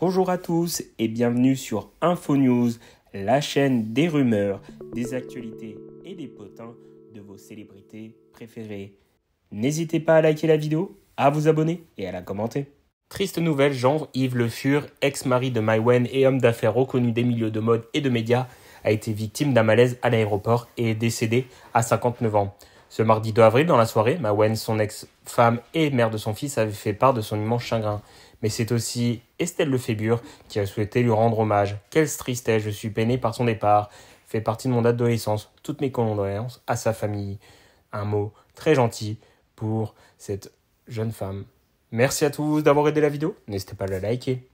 Bonjour à tous et bienvenue sur InfoNews, la chaîne des rumeurs, des actualités et des potins de vos célébrités préférées. N'hésitez pas à liker la vidéo, à vous abonner et à la commenter. Triste nouvelle, Jean-Yves Le Fur, ex-mari de Mywen et homme d'affaires reconnu des milieux de mode et de médias, a été victime d'un malaise à l'aéroport et est décédé à 59 ans. Ce mardi 2 avril, dans la soirée, Mywen, son ex-femme et mère de son fils, avait fait part de son immense chagrin mais c'est aussi Estelle Lefébure qui a souhaité lui rendre hommage. Quelle tristesse, je suis peiné par son départ. Fait partie de mon adolescence, toutes mes condoléances à sa famille. Un mot très gentil pour cette jeune femme. Merci à tous d'avoir aidé la vidéo. N'hésitez pas à la liker.